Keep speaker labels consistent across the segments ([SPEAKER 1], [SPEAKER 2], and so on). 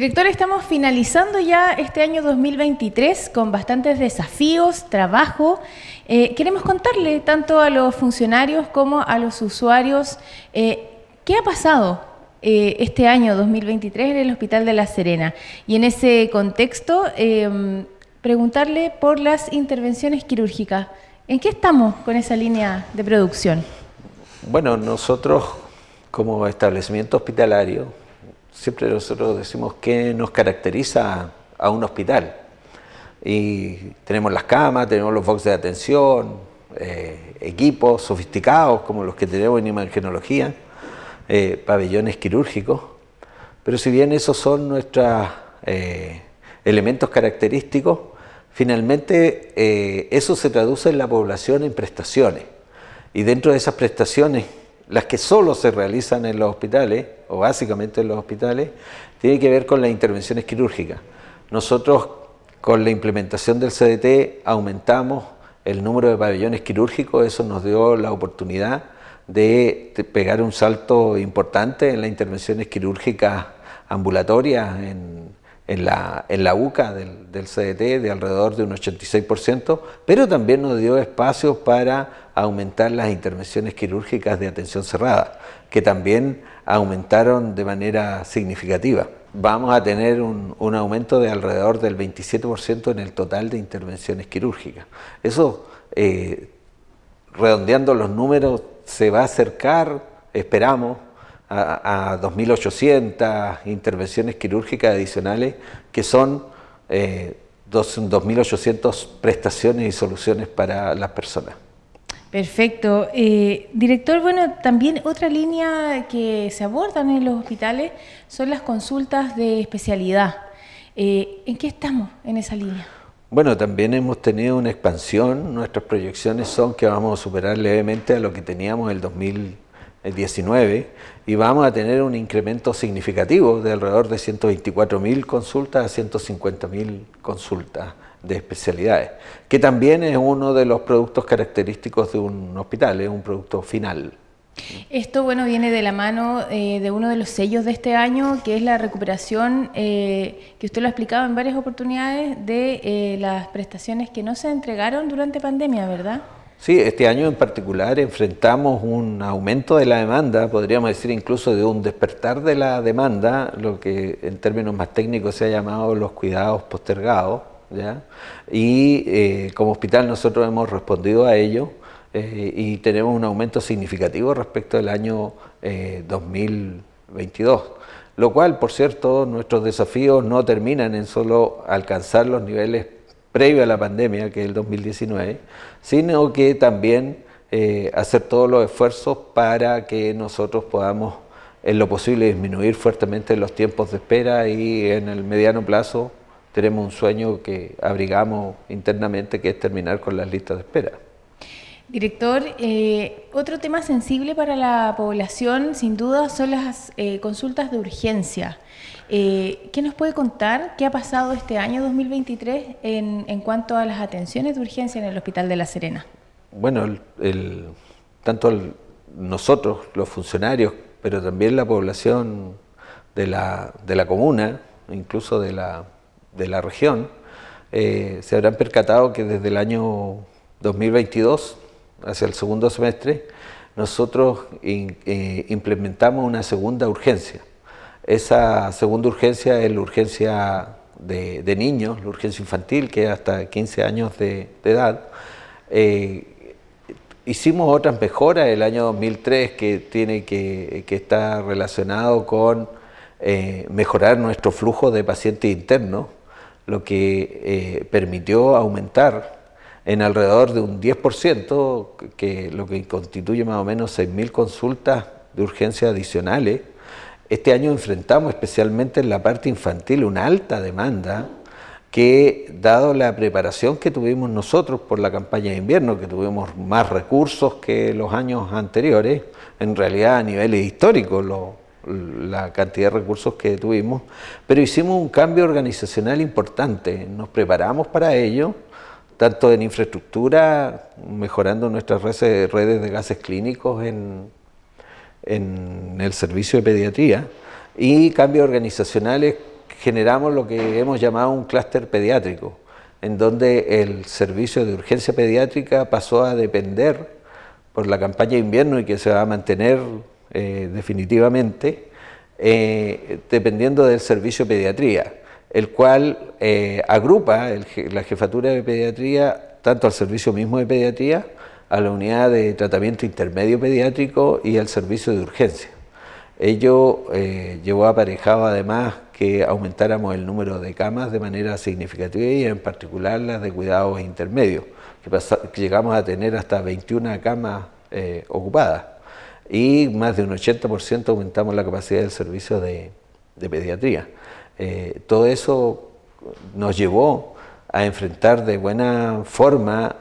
[SPEAKER 1] Director, estamos finalizando ya este año 2023 con bastantes desafíos, trabajo. Eh, queremos contarle tanto a los funcionarios como a los usuarios eh, qué ha pasado eh, este año 2023 en el Hospital de La Serena. Y en ese contexto, em, preguntarle por las intervenciones quirúrgicas. ¿En qué estamos con esa línea de producción?
[SPEAKER 2] Bueno, nosotros como establecimiento hospitalario siempre nosotros decimos qué nos caracteriza a un hospital. Y tenemos las camas, tenemos los boxes de atención, eh, equipos sofisticados como los que tenemos en imagenología, eh, pabellones quirúrgicos. Pero si bien esos son nuestros eh, elementos característicos, finalmente eso se traduce en la población en prestaciones. Y dentro de esas prestaciones las que solo se realizan en los hospitales, o básicamente en los hospitales, tiene que ver con las intervenciones quirúrgicas. Nosotros con la implementación del CDT aumentamos el número de pabellones quirúrgicos, eso nos dio la oportunidad de pegar un salto importante en las intervenciones quirúrgicas ambulatorias, en, en la, en la UCA del, CDT de alrededor de un 86%, pero también nos dio espacios para aumentar las intervenciones quirúrgicas de atención cerrada, que también aumentaron de manera significativa. Vamos a tener un, aumento de alrededor del 27% en el total de intervenciones quirúrgicas. Eso, eh, redondeando los números, se va a acercar, esperamos, a, 2.800 intervenciones quirúrgicas adicionales, que son 2.800 eh, prestaciones y soluciones para las personas.
[SPEAKER 1] Perfecto. Eh, director, bueno, también otra línea que se abordan en los hospitales son las consultas de especialidad. Eh, ¿En qué estamos en esa línea?
[SPEAKER 2] Bueno, también hemos tenido una expansión. Nuestras proyecciones son que vamos a superar levemente a lo que teníamos en el 2000 el 19, y vamos a tener un incremento significativo de alrededor de 124.000 consultas a 150.000 consultas de especialidades, que también es uno de los productos característicos de un hospital, es un producto final.
[SPEAKER 1] Esto bueno viene de la mano eh, de uno de los sellos de este año, que es la recuperación, eh, que usted lo ha explicado en varias oportunidades, de eh, las prestaciones que no se entregaron durante pandemia, ¿verdad?
[SPEAKER 2] Sí, este año en particular enfrentamos un aumento de la demanda, podríamos decir incluso de un despertar de la demanda, lo que en términos más técnicos se ha llamado los cuidados postergados. Y eh, como hospital nosotros hemos respondido a ello eh, y tenemos un aumento significativo respecto del año 2022 eh, lo cual, por cierto, nuestros desafíos no terminan en solo alcanzar los niveles previo a la pandemia, que es el 2019, sino que también eh, hacer todos los esfuerzos para que nosotros podamos, en lo posible, disminuir fuertemente los tiempos de espera y en el mediano plazo tenemos un sueño que abrigamos internamente, que es terminar con las listas de
[SPEAKER 1] espera. Director, eh, otro tema sensible para la población, sin duda, son las eh, consultas de urgencia. Eh, ¿Qué nos puede contar qué ha pasado este año 2023 en, cuanto a las atenciones de urgencia en el Hospital de La Serena?
[SPEAKER 2] Bueno, tanto nosotros, los funcionarios, pero también la población de la, comuna, incluso de la, región, eh, se habrán percatado que desde el año 2022 hacia el segundo semestre, nosotros eh, implementamos una segunda urgencia. Esa segunda urgencia es la urgencia de, niños, la urgencia infantil, que es hasta 15 años de, edad. Eh, hicimos otras mejoras el año 2003 que tiene que, estar está relacionado con eh, mejorar nuestro flujo de pacientes internos, lo que eh, permitió aumentar en alrededor de un 10%, que lo que constituye más o menos 6.000 consultas de urgencia adicionales este año enfrentamos especialmente en la parte infantil una alta demanda que, dado la preparación que tuvimos nosotros por la campaña de invierno, que tuvimos más recursos que los años anteriores, en realidad a niveles históricos la cantidad de recursos que tuvimos, pero hicimos un cambio organizacional importante, nos preparamos para ello, tanto en infraestructura, mejorando nuestras redes de gases clínicos en, en el servicio de pediatría y cambios organizacionales generamos lo que hemos llamado un clúster pediátrico, en donde el servicio de urgencia pediátrica pasó a depender por la campaña de invierno y que se va a mantener eh, definitivamente, eh, dependiendo del servicio de pediatría, el cual eh, agrupa la jefatura de pediatría tanto al servicio mismo de pediatría a la unidad de tratamiento intermedio pediátrico y al servicio de urgencia. Ello eh, llevó aparejado además que aumentáramos el número de camas de manera significativa y en particular las de cuidados intermedios, que, llegamos a tener hasta 21 camas eh, ocupadas y más de un 80% aumentamos la capacidad del servicio de, pediatría. Eh, todo eso nos llevó a enfrentar de buena forma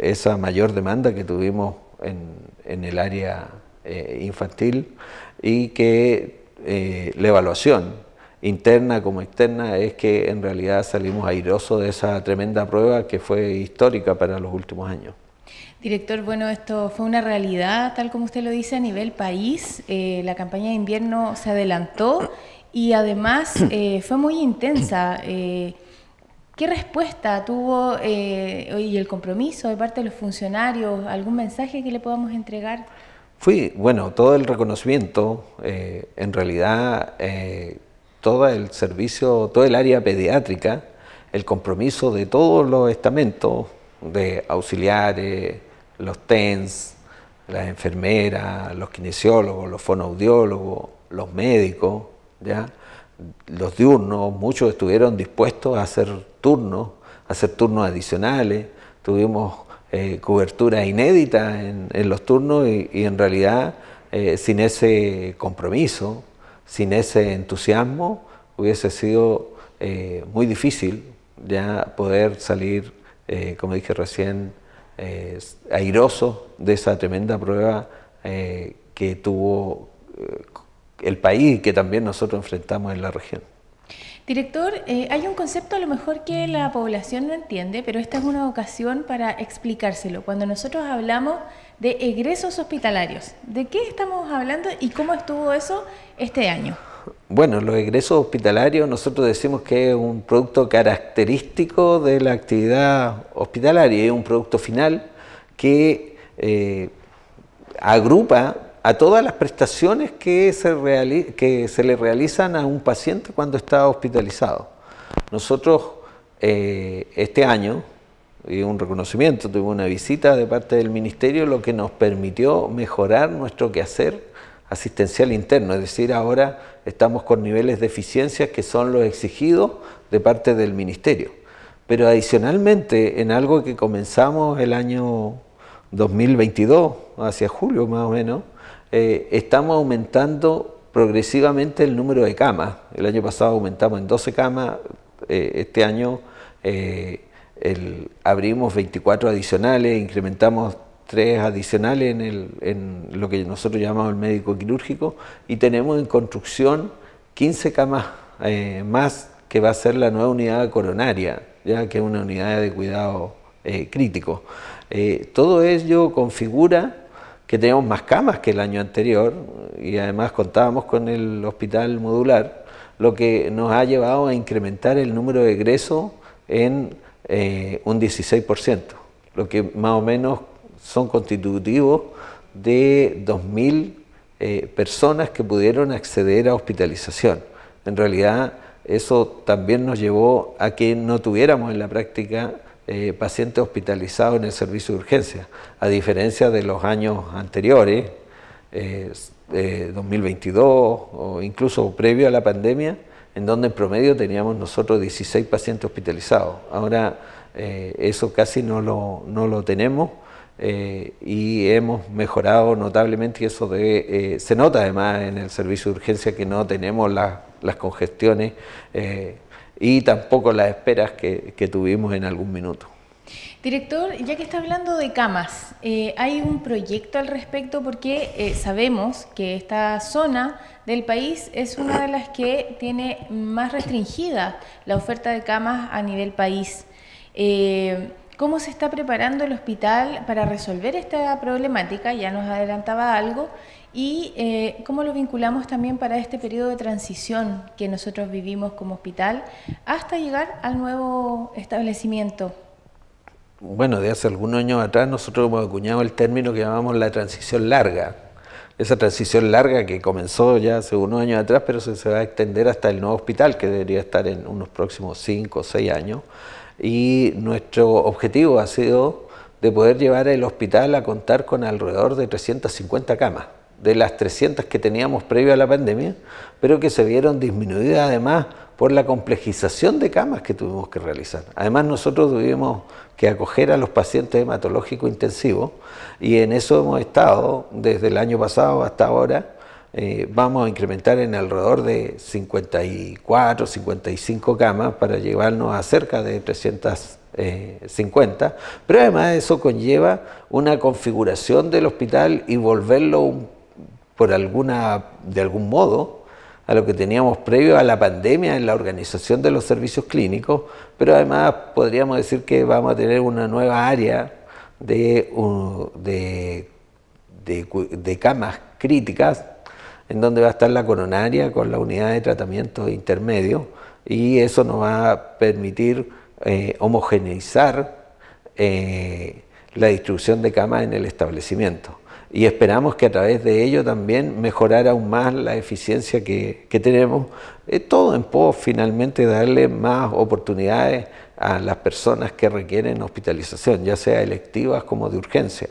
[SPEAKER 2] esa mayor demanda que tuvimos en, el área eh, infantil y que eh, la evaluación interna como externa es que en realidad salimos airosos de esa tremenda prueba que fue histórica para los últimos años.
[SPEAKER 1] Director, bueno, esto fue una realidad, tal como usted lo dice, a nivel país. Eh, la campaña de invierno se adelantó y además fue muy intensa. ¿Qué respuesta tuvo eh, y el compromiso de parte de los funcionarios? ¿Algún mensaje que le podamos entregar?
[SPEAKER 2] Fui, bueno, todo el reconocimiento, eh, en realidad eh, todo el servicio, todo el área pediátrica, el compromiso de todos los estamentos, de auxiliares, los TENS, las enfermeras, los kinesiólogos, los fonoaudiólogos, los médicos, ¿ya? los diurnos, muchos estuvieron dispuestos a hacer turnos, a hacer turnos adicionales, tuvimos eh, cobertura inédita en, los turnos y, en realidad eh, sin ese compromiso, sin ese entusiasmo, hubiese sido eh, muy difícil ya poder salir, como dije recién, airoso de esa tremenda prueba que tuvo el país que también nosotros enfrentamos en la región.
[SPEAKER 1] Director, eh, hay un concepto a lo mejor que la población no entiende, pero esta es una ocasión para explicárselo. Cuando nosotros hablamos de egresos hospitalarios, ¿de qué estamos hablando y cómo estuvo eso este año?
[SPEAKER 2] Bueno, los egresos hospitalarios nosotros decimos que es un producto característico de la actividad hospitalaria, es un producto final que eh, agrupa a todas las prestaciones que se, que se le realizan a un paciente cuando está hospitalizado. Nosotros eh, este año, y un reconocimiento, tuvimos una visita de parte del Ministerio, lo que nos permitió mejorar nuestro quehacer asistencial interno, es decir, ahora estamos con niveles de eficiencia que son los exigidos de parte del Ministerio. Pero adicionalmente, en algo que comenzamos el año 2022, hacia julio más o menos, eh, estamos aumentando progresivamente el número de camas. El año pasado aumentamos en 12 camas, eh, este año eh, abrimos 24 adicionales, incrementamos tres adicionales en, lo que nosotros llamamos el médico quirúrgico y tenemos en construcción 15 camas más que va a ser la nueva unidad coronaria, ya que es una unidad de cuidado crítico. todo ello configura que teníamos más camas que el año anterior y además contábamos con el hospital modular, lo que nos ha llevado a incrementar el número de egresos en eh, un 16%, lo que más o menos son constitutivos de 2.000 eh, personas que pudieron acceder a hospitalización. En realidad, eso también nos llevó a que no tuviéramos en la práctica eh, pacientes hospitalizados en el servicio de urgencia, a diferencia de los años anteriores, 2022 eh, eh, o incluso previo a la pandemia, en donde en promedio teníamos nosotros 16 pacientes hospitalizados. Ahora eso casi no lo, no lo tenemos. y hemos mejorado notablemente y eso de, se nota además en el servicio de urgencia que no tenemos las congestiones y tampoco las esperas que, tuvimos en algún minuto.
[SPEAKER 1] Director, ya que está hablando de camas, eh, ¿hay un proyecto al respecto? Porque eh, sabemos que esta zona del país es una de las que tiene más restringida la oferta de camas a nivel país. Eh, ¿Cómo se está preparando el hospital para resolver esta problemática? Ya nos adelantaba algo y eh, cómo lo vinculamos también para este periodo de transición que nosotros vivimos como hospital hasta llegar al nuevo establecimiento.
[SPEAKER 2] Bueno, de hace algunos años atrás nosotros hemos acuñado el término que llamamos la transición larga. Esa transición larga que comenzó ya hace unos años atrás, pero se, se va a extender hasta el nuevo hospital, que debería estar en unos próximos 5 o 6 años. Y nuestro objetivo ha sido de poder llevar el hospital a contar con alrededor de 350 camas de las 300 que teníamos previo a la pandemia, pero que se vieron disminuidas además por la complejización de camas que tuvimos que realizar. Además nosotros tuvimos que acoger a los pacientes hematológicos intensivos y en eso hemos estado desde el año pasado hasta ahora. Eh, vamos a incrementar en alrededor de 54, 55 camas para llevarnos a cerca de 350. Eh, pero además eso conlleva una configuración del hospital y volverlo un por alguna, de algún modo, a lo que teníamos previo a la pandemia en la organización de los servicios clínicos, pero además podríamos decir que vamos a tener una nueva área de, de, camas críticas, en donde va a estar la coronaria con la unidad de tratamiento intermedio, y eso nos va a permitir eh, homogeneizar eh, la distribución de camas en el establecimiento y esperamos que a través de ello también mejorar aún más la eficiencia que, tenemos, eh, todo en pos finalmente darle más oportunidades a las personas que requieren hospitalización, ya sea electivas como de urgencia.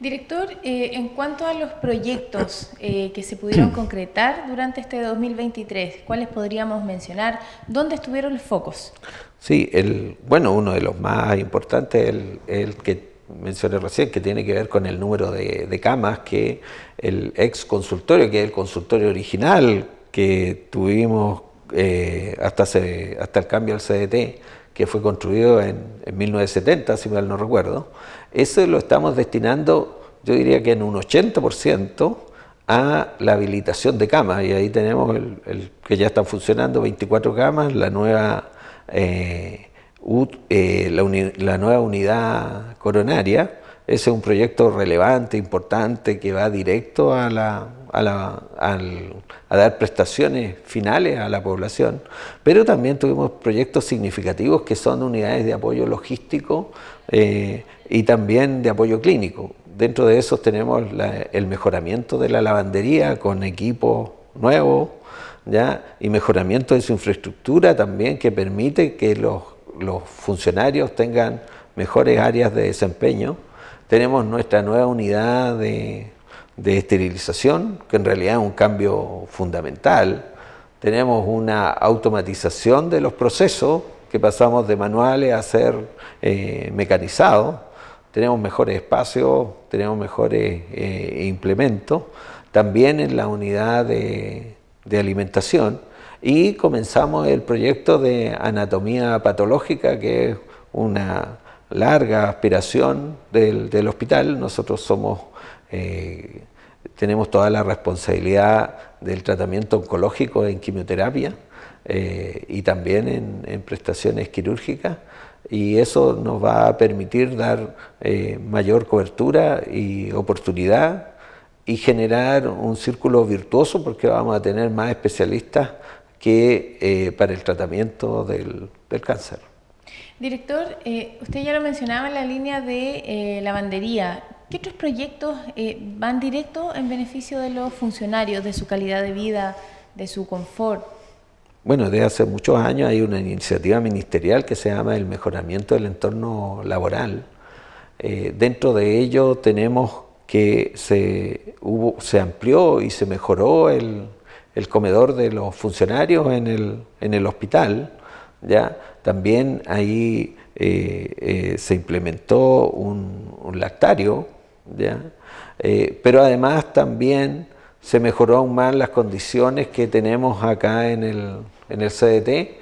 [SPEAKER 1] Director, eh, en cuanto a los proyectos eh, que se pudieron concretar durante este 2023, ¿cuáles podríamos mencionar? ¿Dónde estuvieron los focos?
[SPEAKER 2] Sí, el, bueno, uno de los más importantes, el, el que mencioné recién, que tiene que ver con el número de, camas que el ex consultorio, que es el consultorio original que tuvimos eh, hasta, hasta el cambio al CDT, que fue construido en, 1970, si mal no recuerdo, eso lo estamos destinando, yo diría que en un 80% a la habilitación de camas, y ahí tenemos el, que ya están funcionando 24 camas, la nueva... Eh, eh, la, nueva unidad coronaria. Ese es un proyecto relevante, importante, que va directo a, dar prestaciones finales a la población. Pero también tuvimos proyectos significativos que son unidades de apoyo logístico eh, y también de apoyo clínico. Dentro de esos tenemos el mejoramiento de la lavandería con equipos nuevos ¿ya? y mejoramiento de su infraestructura también que permite que los los funcionarios tengan mejores áreas de desempeño. Tenemos nuestra nueva unidad de, esterilización, que en realidad es un cambio fundamental. Tenemos una automatización de los procesos, que pasamos de manuales a ser eh, mecanizados. Tenemos mejores espacios, tenemos mejores eh, implementos. También en la unidad de alimentación y comenzamos el proyecto de anatomía patológica, que es una larga aspiración del, hospital. Nosotros somos, eh, tenemos toda la responsabilidad del tratamiento oncológico en quimioterapia eh, y también en, prestaciones quirúrgicas y eso nos va a permitir dar eh, mayor cobertura y oportunidad y generar un círculo virtuoso porque vamos a tener más especialistas que eh, para el tratamiento del, cáncer.
[SPEAKER 1] Director, eh, usted ya lo mencionaba en la línea de eh, lavandería. ¿Qué otros proyectos van directo en beneficio de los funcionarios, de su calidad de vida, de su confort?
[SPEAKER 2] Bueno, desde hace muchos años hay una iniciativa ministerial que se llama el mejoramiento del entorno laboral. dentro de ello tenemos que se, hubo, se amplió y se mejoró el, el comedor de los funcionarios en el, en el hospital, ¿ya? También ahí eh, eh, se implementó un, lactario, ¿ya? Eh, pero además también se mejoró aún más las condiciones que tenemos acá en el, en el CDT,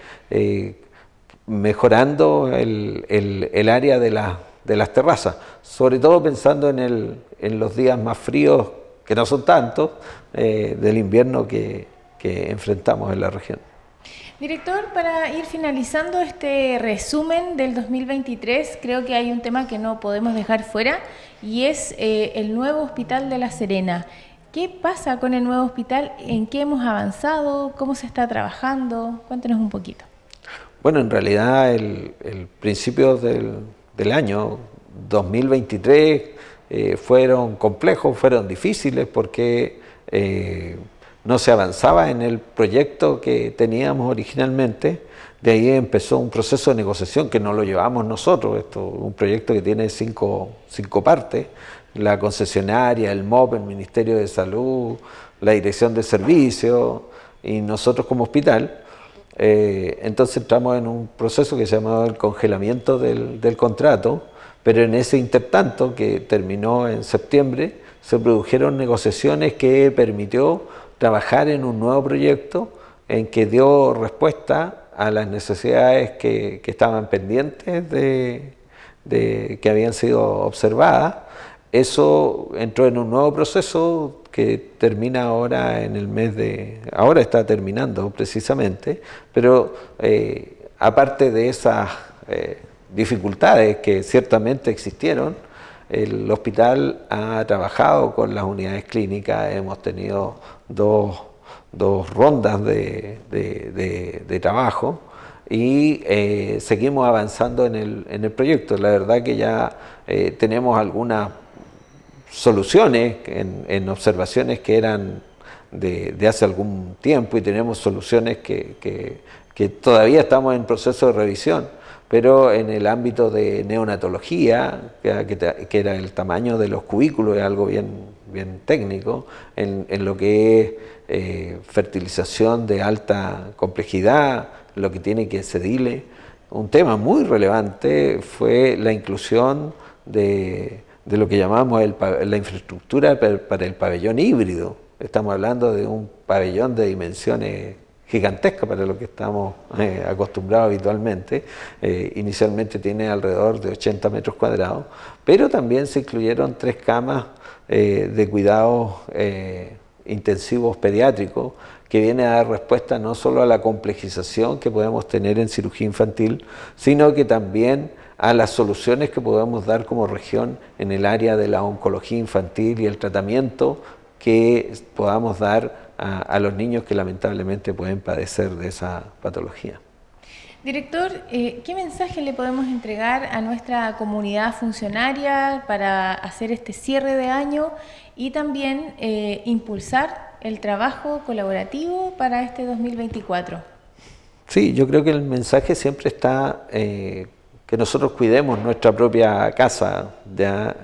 [SPEAKER 2] mejorando el, área de, de las terrazas, sobre todo pensando en, el, en los días más fríos que no son tantos, eh, del invierno que, enfrentamos en la región.
[SPEAKER 1] Director, para ir finalizando este resumen del 2023, creo que hay un tema que no podemos dejar fuera y es eh, el nuevo hospital de La Serena. ¿Qué pasa con el nuevo hospital? ¿En qué hemos avanzado? ¿Cómo se está trabajando? Cuéntenos un poquito.
[SPEAKER 2] Bueno, en realidad el, principio del año 2023 eh, fueron complejos, fueron difíciles porque eh, no se avanzaba en el proyecto que teníamos originalmente. De ahí empezó un proceso de negociación que no lo llevamos nosotros, esto un proyecto que tiene cinco, partes, la concesionaria, el MOP, el Ministerio de Salud, la Dirección de Servicios y nosotros como hospital. Eh, entonces entramos en un proceso que se llama el congelamiento del contrato, pero en ese intertanto, que terminó en septiembre, se produjeron negociaciones que permitió trabajar en un nuevo proyecto en que dio respuesta a las necesidades que, estaban pendientes de, que habían sido observadas. Eso entró en un nuevo proceso que termina ahora en el mes de... ahora está terminando precisamente, pero eh, aparte de esas... Eh, dificultades que ciertamente existieron, el hospital ha trabajado con las unidades clínicas, hemos tenido dos, rondas de, trabajo y eh, seguimos avanzando en el, en el, proyecto. La verdad que ya eh, tenemos algunas soluciones en, observaciones que eran de, hace algún tiempo y tenemos soluciones que todavía estamos en proceso de revisión pero en el ámbito de neonatología, que, era el tamaño de los cubículos, es algo bien, bien técnico, en, lo que es eh, fertilización de alta complejidad, lo que tiene que sedile. Un tema muy relevante fue la inclusión de, lo que llamamos la infraestructura para el pabellón híbrido. Estamos hablando de un pabellón de dimensiones gigantesca para lo que estamos eh, acostumbrados habitualmente. Eh, inicialmente tiene alrededor de 80 metros cuadrados, pero también se incluyeron tres camas eh, de cuidados intensivos pediátricos que viene a dar respuesta no solo a la complejización que podemos tener en cirugía infantil, sino que también a las soluciones que podemos dar como región en el área de la oncología infantil y el tratamiento que podamos dar a, los niños que lamentablemente pueden padecer de esa patología.
[SPEAKER 1] Director, eh, ¿qué mensaje le podemos entregar a nuestra comunidad funcionaria para hacer este cierre de año y también eh, impulsar el trabajo colaborativo para este 2024?
[SPEAKER 2] Sí, yo creo que el mensaje siempre está eh, que nosotros cuidemos nuestra propia casa, ¿ya?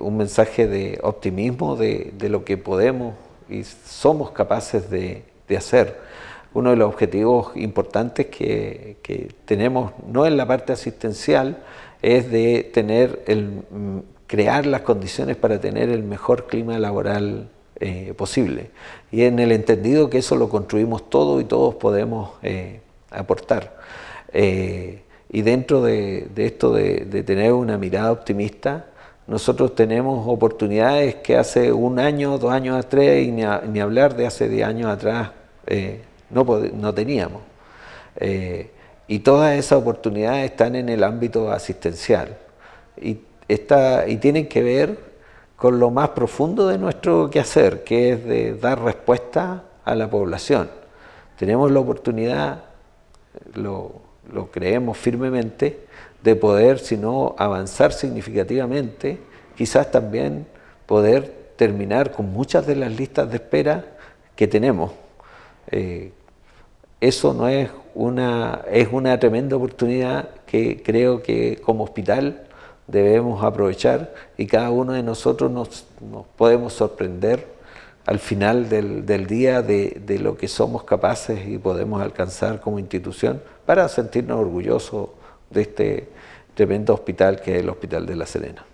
[SPEAKER 2] un mensaje de optimismo de lo que podemos y somos capaces de, hacer. Uno de los objetivos importantes que, tenemos, no en la parte asistencial, es de tener crear las condiciones para tener el mejor clima laboral eh, posible. Y en el entendido que eso lo construimos todo y todos podemos eh, aportar. Eh, y dentro de, esto de, tener una mirada optimista, nosotros tenemos oportunidades que hace un año, dos años atrás... y ni, hablar de hace diez años atrás, eh, no, teníamos. Eh, y todas esas oportunidades están en el ámbito asistencial y, y tienen que ver con lo más profundo de nuestro quehacer, que es de dar respuesta a la población. Tenemos la oportunidad, lo creemos firmemente, de poder, sino avanzar significativamente, quizás también poder terminar con muchas de las listas de espera que tenemos. Eh, eso no es una, es una tremenda oportunidad que creo que como hospital debemos aprovechar y cada uno de nosotros nos, podemos sorprender al final del, día de, de, lo que somos capaces y podemos alcanzar como institución para sentirnos orgullosos de este tremendo hospital que es el Hospital de La Serena.